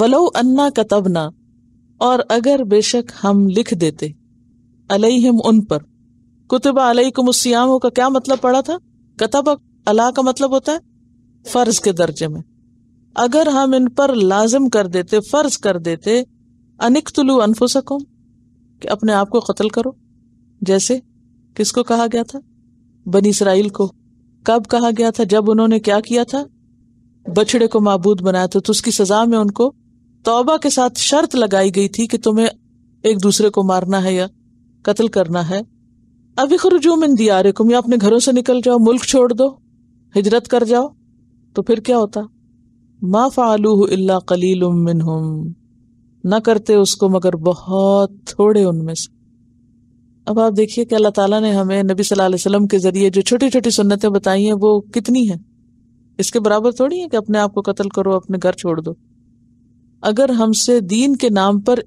वलो अन्ना कतबना और अगर बेशक हम लिख देते अलैहिम उन पर कुतबा अलैकुमस्याम का क्या मतलब पड़ा था कतब अला का मतलब होता है फर्ज के दर्जे में अगर हम इन पर लाजिम कर देते फर्ज कर देते अनिक तुलू सको कि अपने आप को कत्ल करो जैसे किसको कहा गया था बनी इसराइल को कब कहा गया था जब उन्होंने क्या किया था बछड़े को मबूद बनाया था तो उसकी सजा में उनको तौबा के साथ शर्त लगाई गई थी कि तुम्हें एक दूसरे को मारना है या कत्ल करना है अभी खरुजूम इन दियारिकुम या अपने घरों से निकल जाओ मुल्क छोड़ दो हिजरत कर जाओ तो फिर क्या होता मा फालू इल्ला कलील मिनहुम न करते उसको मगर बहुत थोड़े उनमें से अब आप देखिए कि अल्लाह ताला ने हमें नबी सल्लल्लाहु अलैहि वसल्लम के ज़रिए जो छोटी छोटी सुन्नतें बताई हैं वो कितनी हैं इसके बराबर थोड़ी है कि अपने आप को कत्ल करो अपने घर छोड़ दो अगर हमसे दीन के नाम पर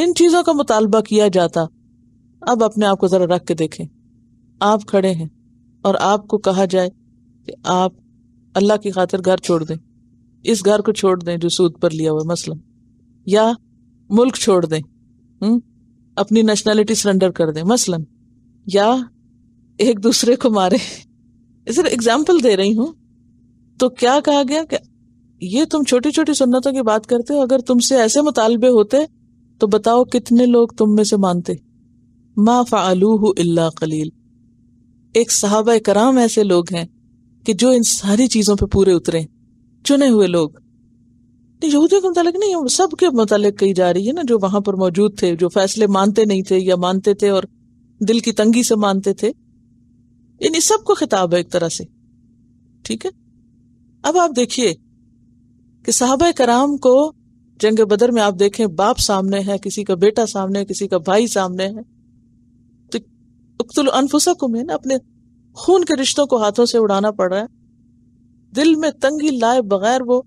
इन चीजों का मुतालबा किया जाता अब अपने आप को जरा रख के देखें आप खड़े हैं और आपको कहा जाए कि आप अल्लाह की खातिर घर छोड़ दें इस घर को छोड़ दें जो सूद पर लिया हुआ मसला या मुल्क छोड़ दें हुँ? हम्म, अपनी नेशनैलिटी सरेंडर कर दें मसलन या एक दूसरे को मारे सिर्फ एग्जाम्पल दे रही हूं तो क्या कहा गया कि ये तुम छोटी छोटी सुन्नतों की बात करते हो अगर तुमसे ऐसे मुतालबे होते तो बताओ कितने लोग तुम में से मानते मा फ़ालूह इल्ला कलील एक साहब कराम ऐसे लोग हैं कि जो इन सारी चीज़ों पर पूरे उतरे चुने हुए लोग यहूदियों के मुतालिक नहीं सब के मुतालिक कही जा रही है ना जो वहां पर मौजूद थे जो फैसले मानते नहीं थे या मानते थे और दिल की तंगी से मानते थे इन सबको खिताब है एक तरह से ठीक है अब आप देखिए कि साहब कराम को जंग बदर में आप देखें बाप सामने है किसी का बेटा सामने है किसी का भाई सामने है तो उक्तुल अनफुसा को मैं ना अपने खून के रिश्तों को हाथों से उड़ाना पड़ रहा है दिल में तंगी लाए बगैर वो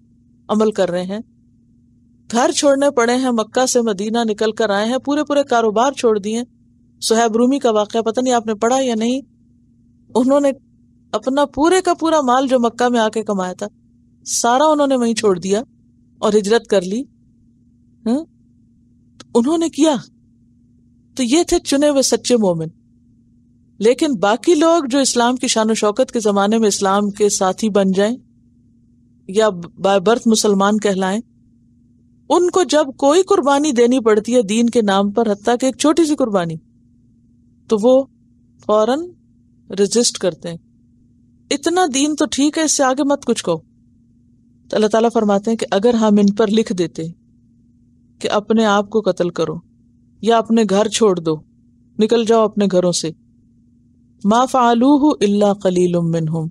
अमल कर रहे हैं घर छोड़ने पड़े हैं मक्का से मदीना निकल कर आए हैं पूरे पूरे कारोबार छोड़ दिए सुहैब रूमी का वाक़ पता नहीं आपने पढ़ा या नहीं उन्होंने अपना पूरे का पूरा माल जो मक्का में आके कमाया था सारा उन्होंने वहीं छोड़ दिया और हिजरत कर ली हम्म? तो उन्होंने किया तो ये थे चुने हुए सच्चे मोमिन लेकिन बाकी लोग जो इस्लाम की शान शौकत के ज़माने में इस्लाम के साथी बन जाएं या बाय बर्थ मुसलमान कहलाएं उनको जब कोई कुर्बानी देनी पड़ती है दीन के नाम पर हती की एक छोटी सी कुर्बानी तो वो फौरन रजिस्ट करते हैं इतना दीन तो ठीक है इससे आगे मत कुछ कहो तो अल्लाह ताला फरमाते हैं कि अगर हम इन पर लिख देते कि अपने आप को कत्ल करो या अपने घर छोड़ दो निकल जाओ अपने घरों से मा फ़ालूह इल्ला कलील हम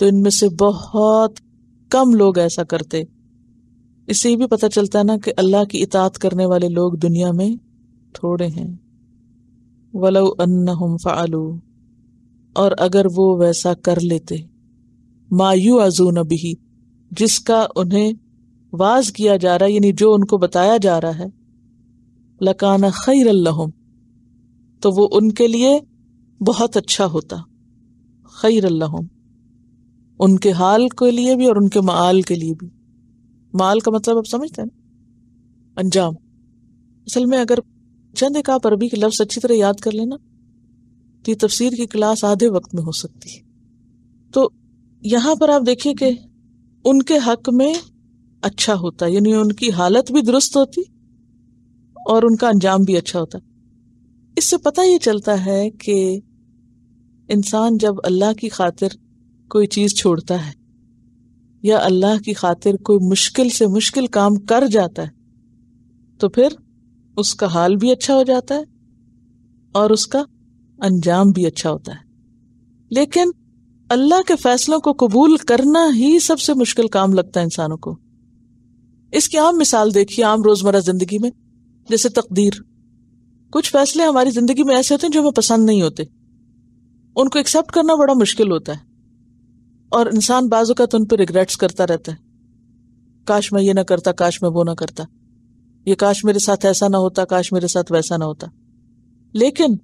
तो इनमें से बहुत कम लोग ऐसा करते इससे भी पता चलता है ना कि अल्लाह की इतात करने वाले लोग दुनिया में थोड़े हैं वलो अन्नहुम फ़ालू और अगर वो वैसा कर लेते मायू अजू नबी जिसका उन्हें वाज किया जा रहा है यानी जो उनको बताया जा रहा है लकाना खैर अल्लाहम तो वो उनके लिए बहुत अच्छा होता खैर अल्लाहम उनके हाल के लिए भी और उनके माल के लिए भी माल का मतलब आप समझते हैं ना अंजाम असल में अगर चंद एक आप अरबी के लफ्ज अच्छी तरह याद कर लेना तो ये तफसीर की क्लास आधे वक्त में हो सकती है तो यहां पर आप देखिए कि उनके हक में अच्छा होता यानी उनकी हालत भी दुरुस्त होती और उनका अंजाम भी अच्छा होता इससे पता ये चलता है कि इंसान जब अल्लाह की खातिर कोई चीज़ छोड़ता है या अल्लाह की खातिर कोई मुश्किल से मुश्किल काम कर जाता है तो फिर उसका हाल भी अच्छा हो जाता है और उसका अंजाम भी अच्छा होता है लेकिन अल्लाह के फैसलों को कबूल करना ही सबसे मुश्किल काम लगता है इंसानों को इसकी आम मिसाल देखिए आम रोजमर्रा जिंदगी में जैसे तकदीर कुछ फैसले हमारी जिंदगी में ऐसे होते हैं जो हमें पसंद नहीं होते उनको एक्सेप्ट करना बड़ा मुश्किल होता है और इंसान बाजू का तो उन पर रिग्रेट्स करता रहता है काश मैं ये ना करता काश मैं वो ना करता ये काश मेरे साथ ऐसा ना होता काश मेरे साथ वैसा ना होता लेकिन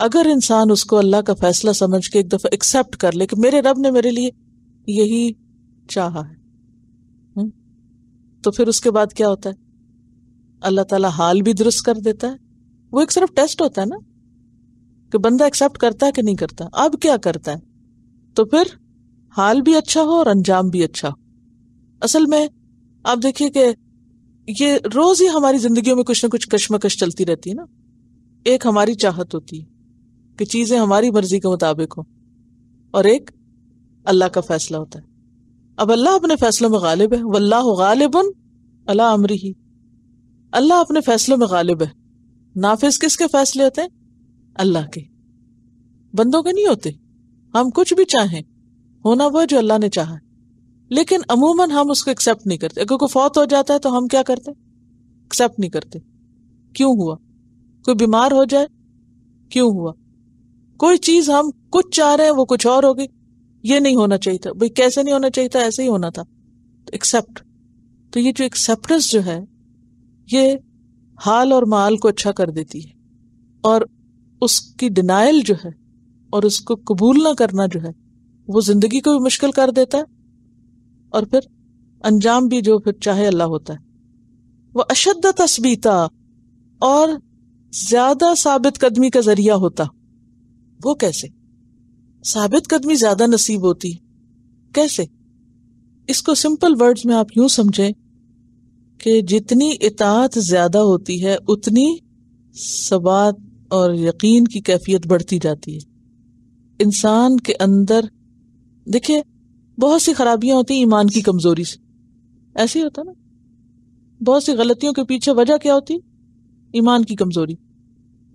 अगर इंसान उसको अल्लाह का फैसला समझ के एक दफा एक्सेप्ट कर ले कि मेरे रब ने मेरे लिए यही चाहा है हम्म, तो फिर उसके बाद क्या होता है अल्लाह ताला हाल भी दुरुस्त कर देता है वो एक सिर्फ टेस्ट होता है ना कि बंदा एक्सेप्ट करता है कि नहीं करता अब क्या करता है तो फिर हाल भी अच्छा हो और अंजाम भी अच्छा हो असल में आप देखिए कि ये रोज ही हमारी जिंदगियों में कुछ ना कुछ कश्मकश चलती रहती है ना एक हमारी चाहत होती है कि चीज़ें हमारी मर्जी के मुताबिक हो और एक अल्लाह का फैसला होता है अब अल्लाह अपने फैसलों में गालिब है वल्लाह गालिबन अल्लाह अमरी ही अल्लाह अपने फैसलों में गालिब है नाफिज किसके फैसले होते हैं अल्लाह के बंदों के नहीं होते हम कुछ भी चाहें होना वह जो अल्लाह ने चाहा लेकिन अमूमन हम उसको एक्सेप्ट नहीं करते अगर कोई फौत हो जाता है तो हम क्या करते एक्सेप्ट नहीं करते क्यों हुआ कोई बीमार हो जाए क्यों हुआ कोई चीज हम कुछ चाह रहे हैं वो कुछ और होगी ये नहीं होना चाहिए था भाई कैसे नहीं होना चाहिए था ऐसे ही होना था तो एक्सेप्ट तो ये जो एक्सेप्टेंस जो है ये हाल और माल को अच्छा कर देती है और उसकी डिनाइल जो है और उसको कबूल ना करना जो है वो जिंदगी को भी मुश्किल कर देता है और फिर अंजाम भी जो फिर चाहे अल्लाह होता है वह अशद तस्बीता और ज्यादा साबित कदमी का जरिया होता वो कैसे साबित कदमी ज्यादा नसीब होती कैसे इसको सिंपल वर्ड्स में आप यूं समझें कि जितनी इतात ज्यादा होती है उतनी सबात और यकीन की कैफियत बढ़ती जाती है इंसान के अंदर देखिए बहुत सी खराबियां होती हैं ईमान की कमजोरी से ऐसे ही होता ना बहुत सी गलतियों के पीछे वजह क्या होती ईमान की कमजोरी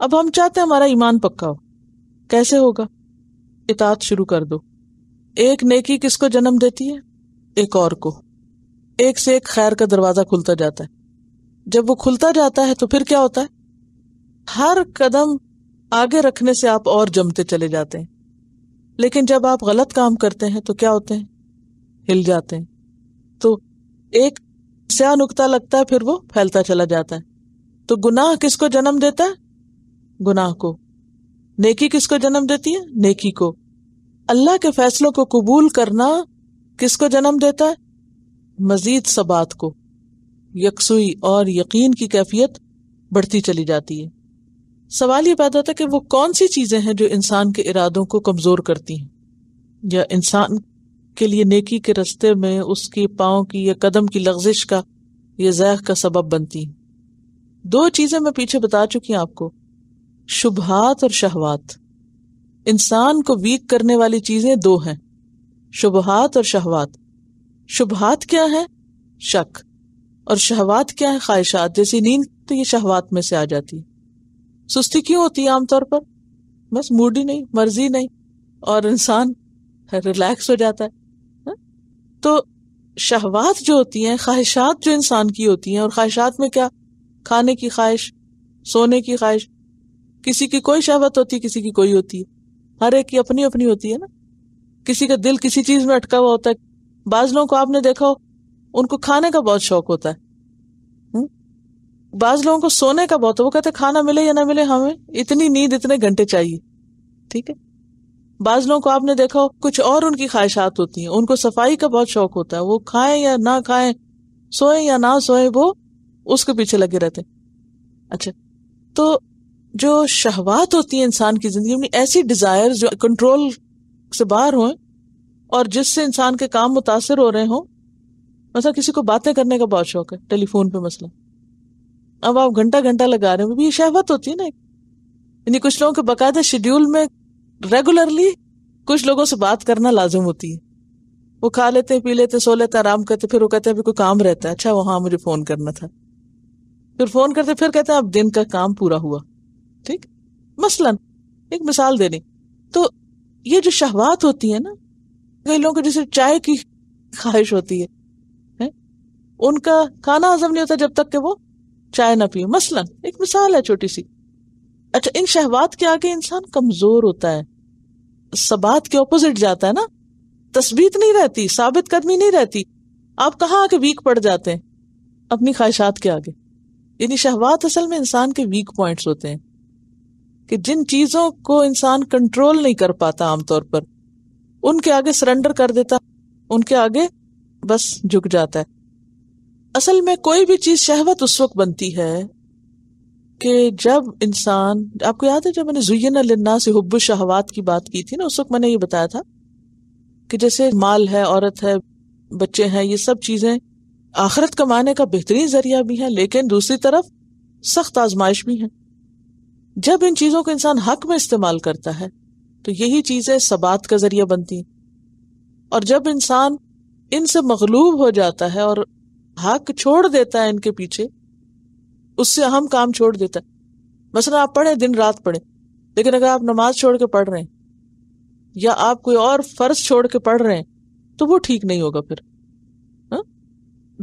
अब हम चाहते हैं हमारा ईमान पक्का हो कैसे होगा इतात शुरू कर दो एक नेकी किसको जन्म देती है एक और को एक से एक खैर का दरवाज़ा खुलता जाता है जब वो खुलता जाता है तो फिर क्या होता है हर कदम आगे रखने से आप और जमते चले जाते हैं लेकिन जब आप गलत काम करते हैं तो क्या होते हैं हिल जाते हैं तो एक स्या नुकता लगता है फिर वो फैलता चला जाता है तो गुनाह किसको जन्म देता है गुनाह को नेकी किसको जन्म देती है नेकी को अल्लाह के फैसलों को कबूल करना किसको जन्म देता है मजीद सबात को यकसुई और यकीन की कैफियत बढ़ती चली जाती है सवाल ये पैदा होता है कि वो कौन सी चीज़ें हैं जो इंसान के इरादों को कमज़ोर करती हैं या इंसान के लिए नेकी के रस्ते में उसके पाओ की या कदम की लग्जिश का या जैक का सबब बनती है दो चीज़ें मैं पीछे बता चुकी हूं आपको शुभहात और शहवात इंसान को वीक करने वाली चीजें दो हैं शुभहात और शहवात शुभहात क्या है शक और शहवात क्या है ख्वाहिशात जैसी नींद तो ये शहवात में से आ जाती है सुस्ती क्यों होती है आमतौर पर बस मूड ही नहीं मर्जी नहीं और इंसान रिलैक्स हो जाता है हाँ? तो शहवात जो होती हैं ख्वाहिशात जो इंसान की होती हैं और ख्वाहिशात में क्या खाने की ख्वाहिश सोने की ख्वाहिश किसी की कोई शहवत होती है किसी की कोई होती है हर एक की अपनी अपनी होती है ना किसी का दिल किसी चीज में अटका हुआ होता है बाज लोगों को आपने देखा हो उनको खाने का बहुत शौक होता है हम्म? बाज लोगों को सोने का बहुत वो कहते खाना मिले या ना मिले हमें इतनी नींद इतने घंटे चाहिए ठीक है बाज लोगों को आपने देखा हो कुछ और उनकी ख्वाहिशात होती हैं उनको सफाई का बहुत शौक होता है वो खाएं या ना खाएं सोए या ना सोए वो उसके पीछे लगे रहते अच्छा तो जो शहवात होती है इंसान की जिंदगी में ऐसी डिजायर जो कंट्रोल से बाहर हों और जिससे इंसान के काम मुतासर हो रहे हों मसला मतलब किसी को बातें करने का बहुत शौक है टेलीफोन पे मसला अब आप घंटा घंटा लगा रहे हो भी ये शहवत होती है ना यानी कुछ लोगों के बाकायदा शेड्यूल में रेगुलरली कुछ लोगों से बात करना लाजम होती है वो खा लेते पी लेते सो लेते आराम करते फिर वो कहते हैं अभी कोई काम रहता है अच्छा वो हाँ मुझे फोन करना था फिर फोन करते फिर कहते हैं अब दिन का काम पूरा हुआ मसलन एक मिसाल देनी तो ये जो शहवात होती है ना कई लोगों को जैसे चाय की ख्वाहिश होती है, है उनका खाना हजम नहीं होता जब तक कि वो चाय ना पिए मसलन एक मिसाल है छोटी सी अच्छा इन शहवात के आगे इंसान कमजोर होता है सबात के ऑपोजिट जाता है ना तस्बीत नहीं रहती साबित कदमी नहीं रहती आप कहाँ आके वीक पड़ जाते हैं अपनी ख्वाहिशात के आगे यानी शहवात असल में इंसान के वीक पॉइंट्स होते हैं कि जिन चीजों को इंसान कंट्रोल नहीं कर पाता आमतौर पर उनके आगे सरेंडर कर देता उनके आगे बस झुक जाता है असल में कोई भी चीज शहवत उस वक्त बनती है कि जब इंसान आपको याद है जब मैंने जुयन लन्ना से हब्ब शहवात की बात की थी ना उस वक्त मैंने ये बताया था कि जैसे माल है औरत है बच्चे हैं ये सब चीजें आखरत कमाने का बेहतरीन जरिया भी है लेकिन दूसरी तरफ सख्त आजमाइश भी है जब इन चीजों को इंसान हक में इस्तेमाल करता है तो यही चीजें सबात का जरिया बनती और जब इंसान इनसे मकलूब हो जाता है और हक छोड़ देता है इनके पीछे उससे अहम काम छोड़ देता है मसला आप पढ़े दिन रात पढ़े लेकिन अगर आप नमाज छोड़ के पढ़ रहे हैं या आप कोई और फर्ज छोड़ के पढ़ रहे हैं तो वो ठीक नहीं होगा फिर हा?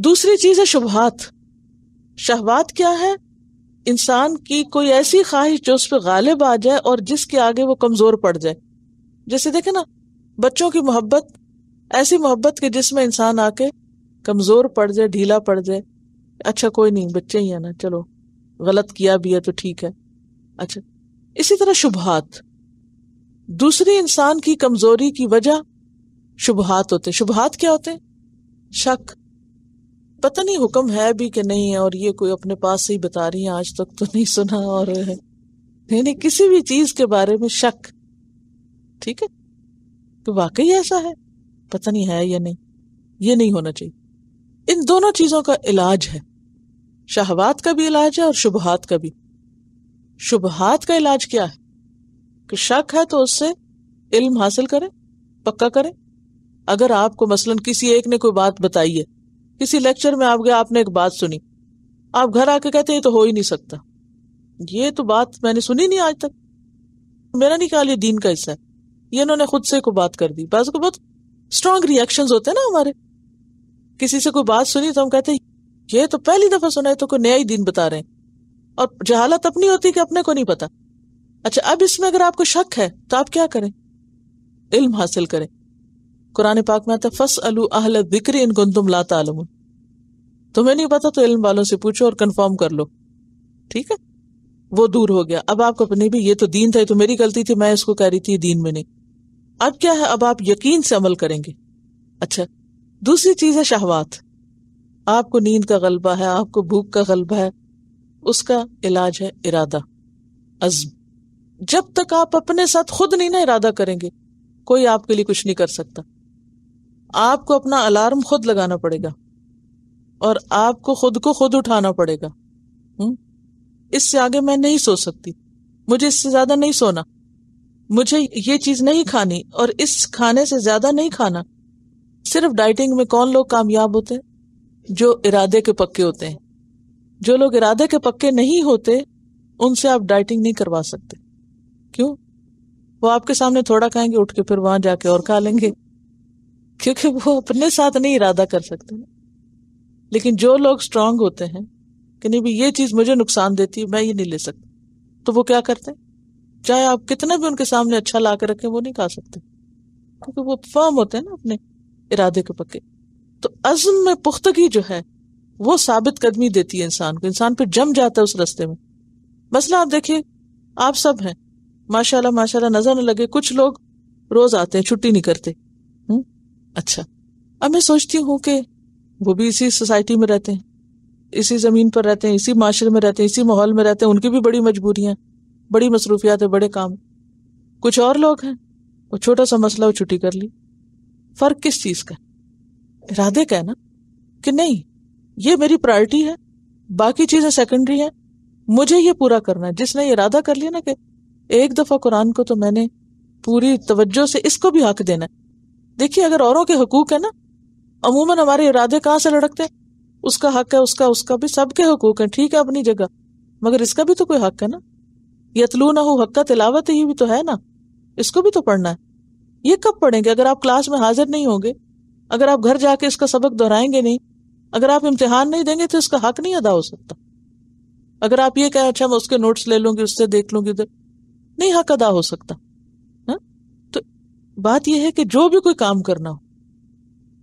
दूसरी चीज है शुभहात शहबात क्या है इंसान की कोई ऐसी ख्वाहिश जो उस पर गालिब आ जाए और जिसके आगे वो कमजोर पड़ जाए जैसे देखे ना बच्चों की मोहब्बत ऐसी मोहब्बत के जिसमें इंसान आके कमजोर पड़ जाए ढीला पड़ जाए अच्छा कोई नहीं बच्चे ही है ना चलो गलत किया भी है तो ठीक है अच्छा इसी तरह शुभहात दूसरे इंसान की कमजोरी की वजह शुभहात होते शुभहात क्या होते शक पता नहीं हुक्म है भी कि नहीं है और ये कोई अपने पास से ही बता रही है आज तक तो नहीं सुना और नहीं नहीं किसी भी चीज के बारे में शक ठीक है कि वाकई ऐसा है पता नहीं है या नहीं ये नहीं होना चाहिए इन दोनों चीजों का इलाज है शहवात का भी इलाज है और शुभहात का भी शुभहात का इलाज क्या है कि शक है तो उससे इल्म हासिल करें पक्का करें अगर आपको मसलन किसी एक ने कोई बात बताई है किसी लेक्चर में आप गया आपने एक बात सुनी आप घर आके कहते हैं तो हो ही नहीं सकता ये तो बात मैंने सुनी नहीं आज तक मेरा नहीं ख्याल ये दीन का हिस्सा है ये इन्होंने खुद से को बात कर दी बस को बहुत स्ट्रांग रिएक्शन होते हैं ना हमारे किसी से कोई बात सुनी तो हम कहते हैं ये तो पहली दफा सुना है तो कोई नया ही दिन बता रहे हैं और जहालत अपनी होती कि अपने को नहीं पता अच्छा अब इसमें अगर आपको शक है तो आप क्या करें इल्म हासिल करें कुरान पाक में आता फस अलू अहल दिक्री इन गुन तुम लाता तुम्हें नहीं पता तो इल्म वालों से पूछो और कन्फर्म कर लो ठीक है वो दूर हो गया अब आपको नहीं भी ये तो दीन था ये तो मेरी गलती थी मैं इसको कह रही थी दीन में नहीं अब क्या है अब आप यकीन से अमल करेंगे अच्छा दूसरी चीज है शहवात आपको नींद का गलबा है आपको भूख का गलबा है उसका इलाज है इरादा अज्म जब तक आप अपने साथ खुद नहीं ना इरादा करेंगे कोई आपके लिए कुछ नहीं कर सकता आपको अपना अलार्म खुद लगाना पड़ेगा और आपको खुद को खुद उठाना पड़ेगा हम्म? इससे आगे मैं नहीं सो सकती मुझे इससे ज्यादा नहीं सोना मुझे ये चीज नहीं खानी और इस खाने से ज्यादा नहीं खाना सिर्फ डाइटिंग में कौन लोग कामयाब होते हैं जो इरादे के पक्के होते हैं जो लोग इरादे के पक्के नहीं होते उनसे आप डाइटिंग नहीं करवा सकते क्यों वो आपके सामने थोड़ा खाएंगे उठ के फिर वहां जाके और खा लेंगे क्योंकि वो अपने साथ नहीं इरादा कर सकते ना लेकिन जो लोग स्ट्रांग होते हैं कि नहीं भी ये चीज मुझे नुकसान देती है मैं ये नहीं ले सकता तो वो क्या करते चाहे आप कितना भी उनके सामने अच्छा ला कर रखें वो नहीं खा सकते क्योंकि वो फर्म होते हैं ना अपने इरादे के पक्के तो अजम में पुख्तगी जो है वो साबित कदमी देती है इंसान को इंसान फिर जम जाता है उस रस्ते में मसला आप देखिए आप सब हैं माशाल्लाह माशाल्लाह नजर न लगे कुछ लोग रोज आते हैं छुट्टी नहीं करते अच्छा अब मैं सोचती हूँ कि वो भी इसी सोसाइटी में रहते हैं इसी ज़मीन पर रहते हैं इसी माशरे में रहते हैं इसी माहौल में रहते हैं उनकी भी बड़ी मजबूरियां बड़ी मसरूफियात है बड़े काम कुछ और लोग हैं वो छोटा सा मसला वो छुट्टी कर ली फ़र्क किस चीज़ का इरादे का है ना कि नहीं ये मेरी प्रायोरिटी है बाकी चीज़ें सेकेंडरी हैं मुझे ये पूरा करना है जिसने ये इरादा कर लिया ना कि एक दफ़ा कुरान को तो मैंने पूरी तवज्जो से इसको भी हक देना है देखिए अगर औरों के हकूक है ना अमूमन हमारे इरादे कहाँ से लड़कते हैं उसका हक है उसका उसका भी सबके हकूक है ठीक है अपनी जगह मगर इसका भी तो कोई हक है ना यतलू ना हो हक का तिलावत ही भी तो है ना इसको भी तो पढ़ना है ये कब पढ़ेंगे अगर आप क्लास में हाजिर नहीं होंगे अगर आप घर जाके इसका सबक दोहराएंगे नहीं अगर आप इम्तिहान नहीं देंगे तो इसका हक नहीं अदा हो सकता अगर आप ये कहें अच्छा मैं उसके नोट्स ले लूंगी उससे देख लूंगी उधर तो नहीं हक अदा हो सकता बात यह है कि जो भी कोई काम करना हो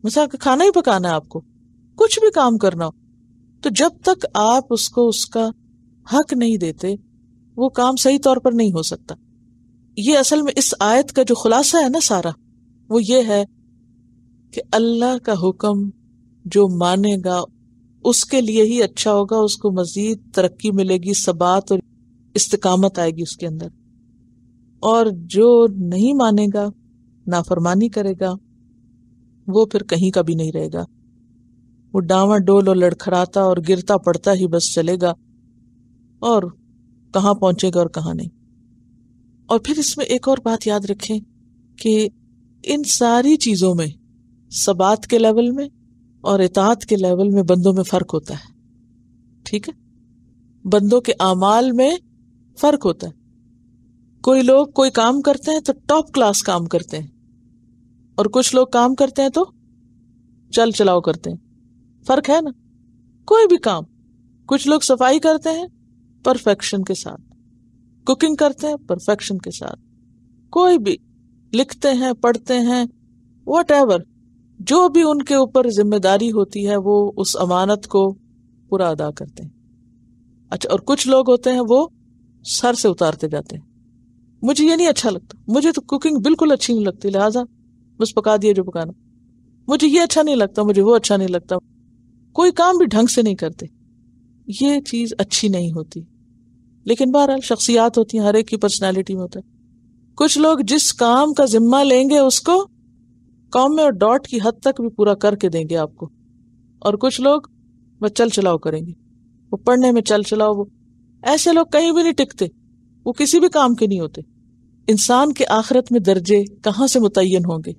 मिसाल खाना ही पकाना है आपको कुछ भी काम करना हो तो जब तक आप उसको उसका हक नहीं देते वो काम सही तौर पर नहीं हो सकता ये असल में इस आयत का जो खुलासा है ना सारा वो ये है कि अल्लाह का हुक्म जो मानेगा उसके लिए ही अच्छा होगा उसको मजीद तरक्की मिलेगी सबात और इस्तकामत आएगी उसके अंदर और जो नहीं मानेगा नाफरमानी करेगा वो फिर कहीं का भी नहीं रहेगा वो डावा डोल और लड़खड़ाता और गिरता पड़ता ही बस चलेगा और कहाँ पहुंचेगा और कहाँ नहीं और फिर इसमें एक और बात याद रखें कि इन सारी चीज़ों में सबात के लेवल में और इतात के लेवल में बंदों में फ़र्क होता है ठीक है बंदों के अमाल में फ़र्क होता है कोई लोग कोई काम करते हैं तो टॉप क्लास काम करते हैं और कुछ लोग काम करते हैं तो चल चलाओ करते हैं फर्क है ना कोई भी काम कुछ लोग सफाई करते हैं परफेक्शन के साथ कुकिंग करते हैं परफेक्शन के साथ कोई भी लिखते हैं पढ़ते हैं वट एवर जो भी उनके ऊपर जिम्मेदारी होती है वो उस अमानत को पूरा अदा करते हैं अच्छा और कुछ लोग होते हैं वो सर से उतारते जाते हैं मुझे ये नहीं अच्छा लगता मुझे तो कुकिंग बिल्कुल अच्छी नहीं लगती लिहाजा बस पका दिया जो पकाना मुझे ये अच्छा नहीं लगता मुझे वो अच्छा नहीं लगता कोई काम भी ढंग से नहीं करते ये चीज़ अच्छी नहीं होती लेकिन बहरहाल शख्सियात होती हैं हर एक की पर्सनैलिटी में होता है कुछ लोग जिस काम का जिम्मा लेंगे उसको कॉम में और डॉट की हद तक भी पूरा करके देंगे आपको और कुछ लोग वह चल चलाओ करेंगे वो पढ़ने में चल चलाओ वो ऐसे लोग कहीं भी नहीं टिकते वो किसी भी काम के नहीं होते इंसान के आखिरत में दर्जे कहाँ से मुतयन होंगे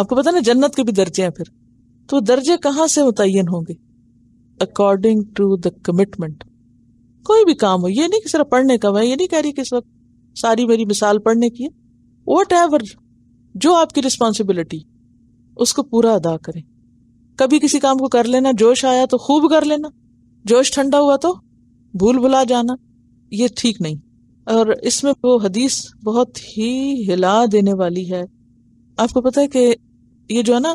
आपको पता ना जन्नत के भी दर्जे हैं फिर तो दर्जे कहाँ से मुतन होंगे अकॉर्डिंग टू द कमिटमेंट कोई भी काम हो ये नहीं कि सिर्फ पढ़ने का मैं ये नहीं कह रही कि इस वक्त सारी मेरी मिसाल पढ़ने की है वट एवर जो आपकी रिस्पॉन्सिबिलिटी उसको पूरा अदा करें कभी किसी काम को कर लेना जोश आया तो खूब कर लेना जोश ठंडा हुआ तो भूल भुला जाना ये ठीक नहीं और इसमें वो हदीस बहुत ही हिला देने वाली है आपको पता है कि ये जो है ना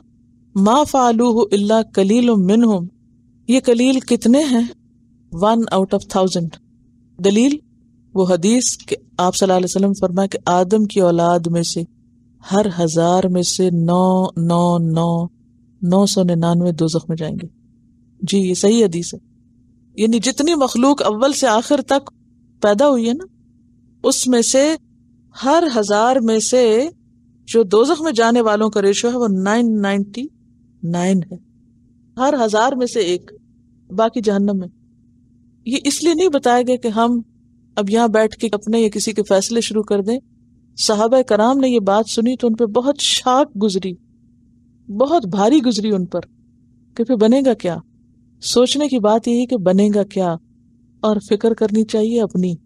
माँ फालूह अल्लाह कलील मिनहुम ये कलील कितने हैं वन आउट ऑफ थाउजेंड दलील वो हदीस के आप सल्लल्लाहु अलैहि वसल्लम फरमाए कि आदम की औलाद में से हर हजार में से नौ नौ नौ नौ सौ निन्यानवे दो जख्म जाएंगे जी ये सही हदीस है यानी जितनी मखलूक अव्वल से आखिर तक पैदा हुई है ना उसमें से हर हजार में से जो दोजख में जाने वालों का रेशो है वो नाइन नाइनटी नाइन है हर हजार में से एक बाकी जहनम में ये इसलिए नहीं बताया गया कि हम अब यहां बैठ के अपने या किसी के फैसले शुरू कर दें साहब कराम ने ये बात सुनी तो उन पर बहुत शाक गुजरी बहुत भारी गुजरी उन पर कि फिर बनेगा क्या सोचने की बात यही कि बनेगा क्या और फिक्र करनी चाहिए अपनी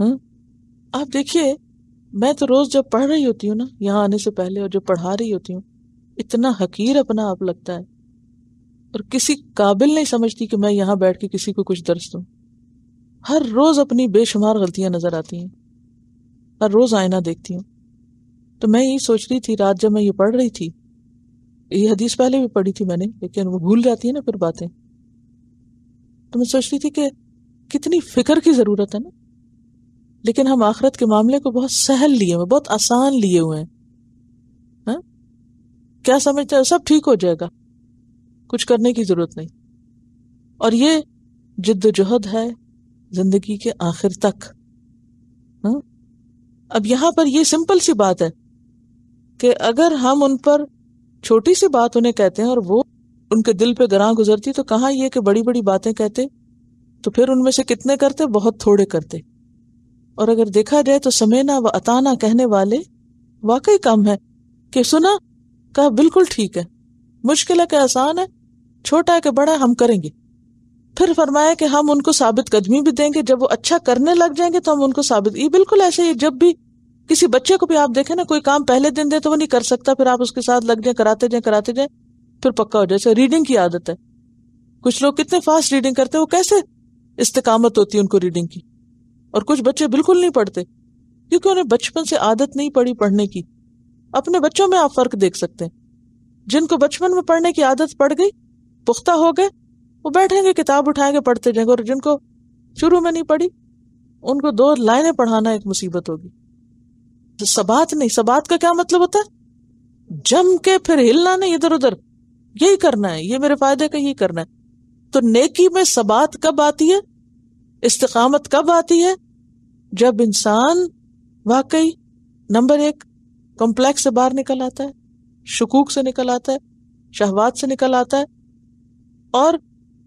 हाँ आप देखिए मैं तो रोज जब पढ़ रही होती हूँ ना यहाँ आने से पहले और जब पढ़ा रही होती हूँ इतना हकीर अपना आप लगता है और किसी काबिल नहीं समझती कि मैं यहाँ बैठ के किसी को कुछ दर्ज दू हर रोज अपनी बेशुमार गलतियां नजर आती हैं हर रोज आईना देखती हूँ तो मैं यही सोच रही थी रात जब मैं ये पढ़ रही थी ये हदीस पहले भी पढ़ी थी मैंने लेकिन वो भूल जाती है ना फिर बातें तो मैं सोच रही थी कि कितनी फिक्र की जरूरत है ना लेकिन हम आखरत के मामले को बहुत सहल लिए हुए बहुत आसान लिए हुए हैं हाँ? क्या समझते हैं सब ठीक हो जाएगा कुछ करने की जरूरत नहीं और ये जिद्दोजहद है जिंदगी के आखिर तक है? हाँ? अब यहां पर ये सिंपल सी बात है कि अगर हम उन पर छोटी सी बात उन्हें कहते हैं और वो उनके दिल पे गरां गुजरती तो कहाँ ये कि बड़ी बड़ी बातें कहते तो फिर उनमें से कितने करते बहुत थोड़े करते और अगर देखा जाए तो समेना व अताना कहने वाले वाकई कम है कि सुना कहा बिल्कुल ठीक है मुश्किल है कि आसान है छोटा है कि बड़ा है हम करेंगे फिर फरमाया कि हम उनको साबित कदमी भी देंगे जब वो अच्छा करने लग जाएंगे तो हम उनको साबित ये बिल्कुल ऐसे ही जब भी किसी बच्चे को भी आप देखें ना कोई काम पहले दिन दे तो वो नहीं कर सकता फिर आप उसके साथ लग जाए कराते जाए कराते जाए फिर पक्का हो जाए रीडिंग की आदत है कुछ लोग कितने फास्ट रीडिंग करते हैं वो कैसे इस्तेकामत होती है उनको रीडिंग की और कुछ बच्चे बिल्कुल नहीं पढ़ते क्योंकि उन्हें बचपन से आदत नहीं पड़ी पढ़ने की अपने बच्चों में आप फर्क देख सकते हैं जिनको बचपन में पढ़ने की आदत पड़ गई पुख्ता हो गए वो बैठेंगे किताब उठाएंगे पढ़ते जाएंगे और जिनको शुरू में नहीं पढ़ी उनको दो लाइनें पढ़ाना एक मुसीबत होगी तो सबात नहीं सबात का क्या मतलब होता है जम के फिर हिलना नहीं इधर उधर यही करना है ये मेरे फायदे का ही करना है तो नेकी में सबात कब आती है इस्तकामत कब आती है जब इंसान वाकई नंबर एक कॉम्प्लेक्स से बाहर निकल आता है शकूक से निकल आता है शहवाद से निकल आता है और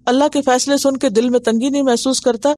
अल्लाह के फैसले सुन के दिल में तंगी नहीं महसूस करता